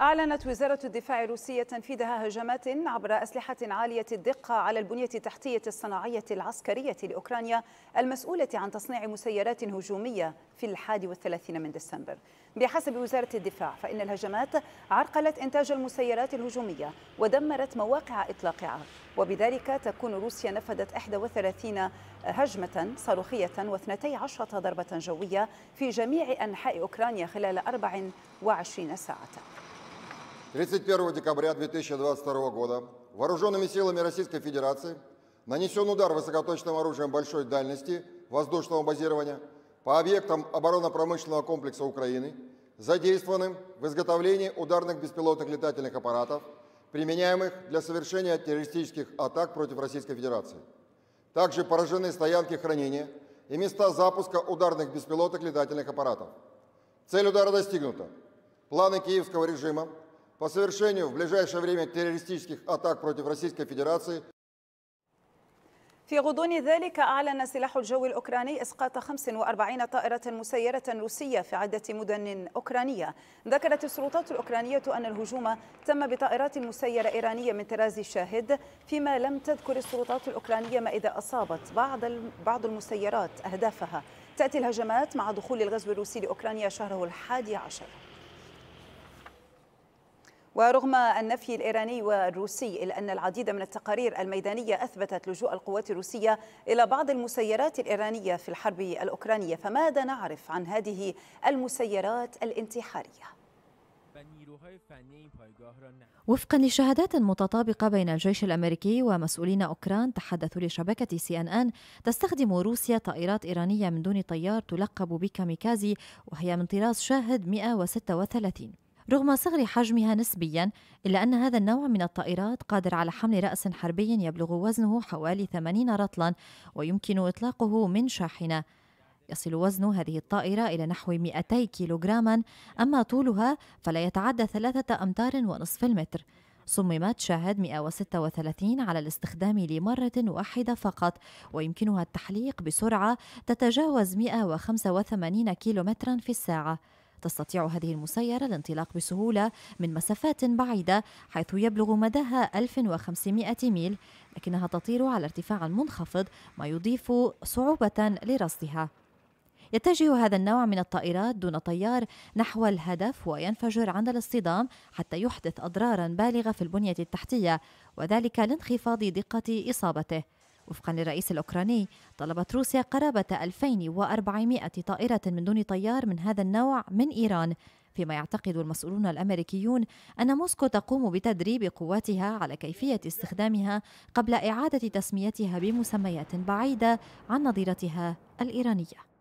أعلنت وزارة الدفاع الروسية تنفيذها هجمات عبر أسلحة عالية الدقة على البنية التحتية الصناعية العسكرية لأوكرانيا المسؤولة عن تصنيع مسيرات هجومية في الحادي والثلاثين من ديسمبر بحسب وزارة الدفاع فإن الهجمات عرقلت إنتاج المسيرات الهجومية ودمرت مواقع إطلاقها وبذلك تكون روسيا نفذت 31 هجمة صاروخية و12 ضربة جوية في جميع أنحاء أوكرانيا خلال 24 ساعة 31 декабря 2022 года вооруженными силами Российской Федерации нанесен удар высокоточным оружием большой дальности воздушного базирования по объектам оборонно-промышленного комплекса Украины, задействованным в изготовлении ударных беспилотных летательных аппаратов, применяемых для совершения террористических атак против Российской Федерации. Также поражены стоянки хранения и места запуска ударных беспилотных летательных аппаратов. Цель удара достигнута. Планы киевского режима по совершению в ближайшее время террористических атак против Российской Федерации في غضون ذلك أعلن سلاح الجو الأوكراني إسقاط 45 طائرة مسيرة روسية في عدة مدن أوكرانية ذكرت السلطات الأوكرانية أن الهجوم تم بطائرات مسيرة إيرانية من طراز شاهد فيما لم تذكر السلطات الأوكرانية ما إذا أصابت بعض بعض المسيرات أهدافها تأتي الهجمات مع دخول الغزو الروسي لأوكرانيا شهره الحادي عشر ورغم النفي الإيراني والروسي إلا أن العديد من التقارير الميدانية أثبتت لجوء القوات الروسية إلى بعض المسيرات الإيرانية في الحرب الأوكرانية فماذا نعرف عن هذه المسيرات الانتحارية؟ وفقا لشهادات متطابقة بين الجيش الأمريكي ومسؤولين أوكران تحدثوا لشبكة سي أن أن تستخدم روسيا طائرات إيرانية من دون طيار تلقب بكاميكازي وهي من طراز شاهد 136 رغم صغر حجمها نسبيا إلا أن هذا النوع من الطائرات قادر على حمل رأس حربي يبلغ وزنه حوالي 80 رطلا ويمكن إطلاقه من شاحنة يصل وزن هذه الطائرة إلى نحو 200 كيلوغراما أما طولها فلا يتعدى ثلاثة أمتار ونصف المتر صممت شاهد 136 على الاستخدام لمرة واحدة فقط ويمكنها التحليق بسرعة تتجاوز 185 كيلومترا في الساعة تستطيع هذه المسيرة الانطلاق بسهولة من مسافات بعيدة حيث يبلغ مداها 1500 ميل لكنها تطير على ارتفاع منخفض ما يضيف صعوبة لرصدها يتجه هذا النوع من الطائرات دون طيار نحو الهدف وينفجر عند الاصطدام حتى يحدث اضرارا بالغه في البنيه التحتيه وذلك لانخفاض دقه اصابته وفقا للرئيس الأوكراني طلبت روسيا قرابة 2400 طائرة من دون طيار من هذا النوع من إيران فيما يعتقد المسؤولون الامريكيون ان موسكو تقوم بتدريب قواتها على كيفيه استخدامها قبل اعاده تسميتها بمسميات بعيده عن نظيرتها الايرانيه